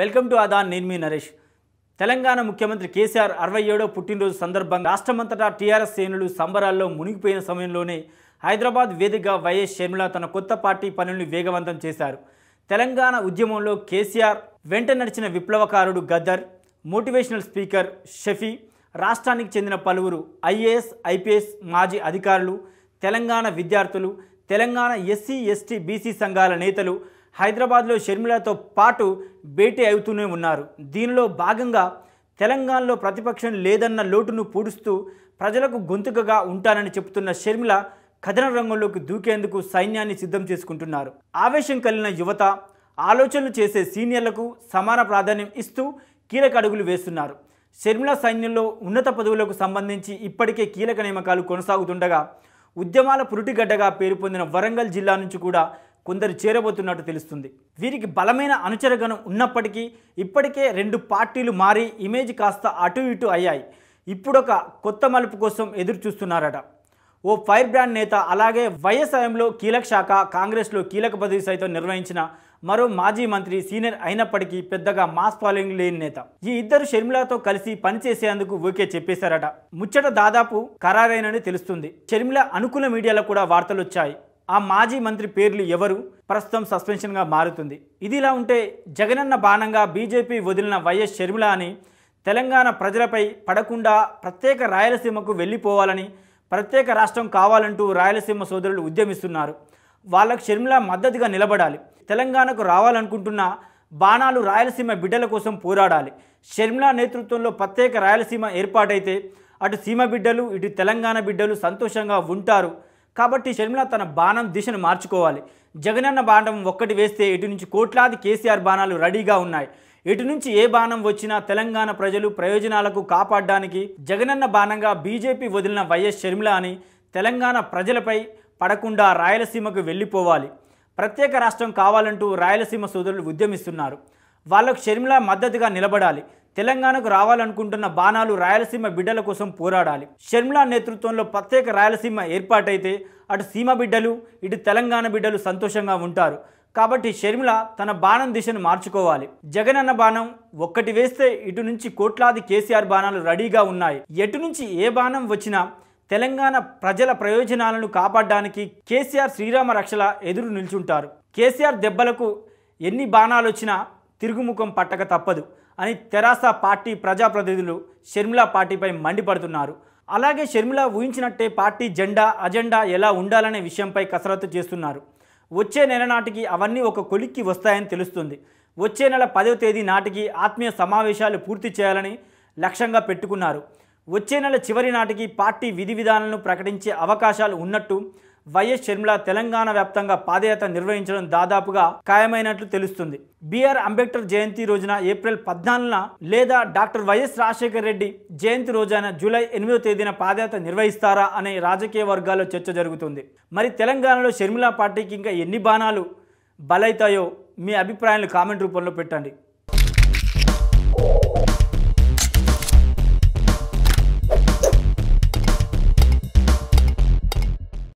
welcome to అదాన్ నేను మీ నరేష్ తెలంగాణ ముఖ్యమంత్రి కేసీఆర్ అరవై ఏడో పుట్టినరోజు సందర్భంగా రాష్ట్రమంతటా టీఆర్ఎస్ శ్రేణులు సంబరాల్లో మునిగిపోయిన సమయంలోనే హైదరాబాద్ వేదికగా వైఎస్ షర్మిళ తన కొత్త పార్టీ పనులను వేగవంతం చేశారు తెలంగాణ ఉద్యమంలో కేసీఆర్ వెంట నడిచిన విప్లవకారుడు గద్దర్ మోటివేషనల్ స్పీకర్ షఫీ రాష్ట్రానికి చెందిన పలువురు ఐఏఎస్ ఐపీఎస్ మాజీ అధికారులు తెలంగాణ విద్యార్థులు తెలంగాణ ఎస్సీ ఎస్టీ బీసీ సంఘాల నేతలు హైదరాబాద్లో షర్మిలతో పాటు భేటీ అవుతూనే ఉన్నారు దీనిలో భాగంగా తెలంగాణలో ప్రతిపక్షం లేదన్న లోటును పూడుస్తూ ప్రజలకు గొంతుకగా ఉంటానని చెబుతున్న షర్మిల కథన రంగంలోకి దూకేందుకు సైన్యాన్ని సిద్ధం చేసుకుంటున్నారు ఆవేశం కలిగిన యువత ఆలోచనలు చేసే సీనియర్లకు సమాన ప్రాధాన్యం ఇస్తూ కీలక అడుగులు వేస్తున్నారు షర్మిల సైన్యంలో ఉన్నత పదవులకు సంబంధించి ఇప్పటికే కీలక నియమకాలు కొనసాగుతుండగా ఉద్యమాల పురుటిగడ్డగా పేరు పొందిన వరంగల్ జిల్లా నుంచి కూడా కొందరు చేరబోతున్నట్టు తెలుస్తుంది వీరికి బలమైన అనుచరగణం ఉన్నప్పటికీ ఇప్పటికే రెండు పార్టీలు మారి ఇమేజ్ కాస్త అటు ఇటు అయ్యాయి ఇప్పుడొక కొత్త మలుపు కోసం ఎదురు చూస్తున్నారట ఓ ఫైర్ బ్రాండ్ నేత అలాగే వైఎస్ఐఎంలో కీలక శాఖ కాంగ్రెస్లో కీలక పదవి సైతం నిర్వహించిన మరో మాజీ మంత్రి సీనియర్ అయినప్పటికీ పెద్దగా మాస్ ఫాలోయింగ్ లేని నేత ఈ ఇద్దరు షర్మిలతో కలిసి పనిచేసేందుకు ఓకే చెప్పేశారట ముచ్చట దాదాపు ఖరారైనని తెలుస్తుంది షర్మిల అనుకూల మీడియాలో కూడా వార్తలు వచ్చాయి ఆ మాజీ మంత్రి పేర్లు ఎవరు ప్రస్తుతం సస్పెన్షన్గా మారుతుంది ఇదిలా ఉంటే జగనన్న బాణంగా బీజేపీ వదిలిన వైఎస్ షర్మిళ అని తెలంగాణ ప్రజలపై పడకుండా ప్రత్యేక రాయలసీమకు వెళ్ళిపోవాలని ప్రత్యేక రాష్ట్రం కావాలంటూ రాయలసీమ సోదరులు ఉద్యమిస్తున్నారు వాళ్ళకు షర్మిల మద్దతుగా నిలబడాలి తెలంగాణకు రావాలనుకుంటున్న బాణాలు రాయలసీమ బిడ్డల కోసం పోరాడాలి షర్మిల నేతృత్వంలో ప్రత్యేక రాయలసీమ ఏర్పాటైతే అటు సీమ బిడ్డలు ఇటు తెలంగాణ బిడ్డలు సంతోషంగా ఉంటారు కాబట్టి షర్మిల తన బాణం దిశను మార్చుకోవాలి జగనన్న బాణం ఒక్కటి వేస్తే ఇటు నుంచి కోట్లాది కేసీఆర్ బాణాలు రెడీగా ఉన్నాయి ఇటు నుంచి ఏ బాణం వచ్చినా తెలంగాణ ప్రజలు ప్రయోజనాలకు కాపాడడానికి జగనన్న బాణంగా బీజేపీ వదిలిన వైఎస్ షర్మిల అని తెలంగాణ ప్రజలపై పడకుండా రాయలసీమకు వెళ్ళిపోవాలి ప్రత్యేక రాష్ట్రం కావాలంటూ రాయలసీమ సోదరులు ఉద్యమిస్తున్నారు వాళ్లకు షర్మిల మద్దతుగా నిలబడాలి తెలంగాణకు రావాలనుకుంటున్న బాణాలు రాయలసీమ బిడ్డల కోసం పోరాడాలి షర్మిలా నేతృత్వంలో ప్రత్యేక రాయలసీమ ఏర్పాటైతే అటు సీమ బిడ్డలు ఇటు తెలంగాణ బిడ్డలు సంతోషంగా ఉంటారు కాబట్టి షర్మిల తన బాణం దిశను మార్చుకోవాలి జగనన్న బాణం ఒక్కటి వేస్తే ఇటు నుంచి కోట్లాది కేసీఆర్ బాణాలు రెడీగా ఉన్నాయి ఎటు నుంచి ఏ బాణం వచ్చినా తెలంగాణ ప్రజల ప్రయోజనాలను కాపాడడానికి కేసీఆర్ శ్రీరామ రక్షల ఎదురు నిల్చుంటారు కేసీఆర్ దెబ్బలకు ఎన్ని బాణాలు వచ్చినా తిరుగుముఖం పట్టక తప్పదు అని తెరాస పార్టీ ప్రజాప్రతినిధులు షర్మిలా పార్టీపై మండిపడుతున్నారు అలాగే షర్మిలా ఊహించినట్టే పార్టీ జెండా అజెండా ఎలా ఉండాలనే విషయంపై కసరత్తు చేస్తున్నారు వచ్చే నెల నాటికి అవన్నీ ఒక కొలిక్కి వస్తాయని తెలుస్తుంది వచ్చే నెల పదవ తేదీ నాటికి ఆత్మీయ సమావేశాలు పూర్తి చేయాలని లక్ష్యంగా పెట్టుకున్నారు వచ్చే నెల చివరి నాటికి పార్టీ విధి విధానాలను ప్రకటించే అవకాశాలు ఉన్నట్టు వైఎస్ షర్మిల తెలంగాణ వ్యాప్తంగా పాదయాత్ర నిర్వహించడం దాదాపుగా ఖాయమైనట్లు తెలుస్తుంది బిఆర్ అంబేద్కర్ జయంతి రోజున ఏప్రిల్ పద్నాలుగున లేదా డాక్టర్ వైఎస్ రాజశేఖర రెడ్డి జయంతి రోజున జూలై ఎనిమిదో తేదీన పాదయాత్ర నిర్వహిస్తారా అనే రాజకీయ వర్గాల్లో చర్చ జరుగుతుంది మరి తెలంగాణలో షర్మిల పార్టీకి ఇంకా ఎన్ని బాణాలు బలైతాయో మీ అభిప్రాయాలు కామెంట్ రూపంలో పెట్టండి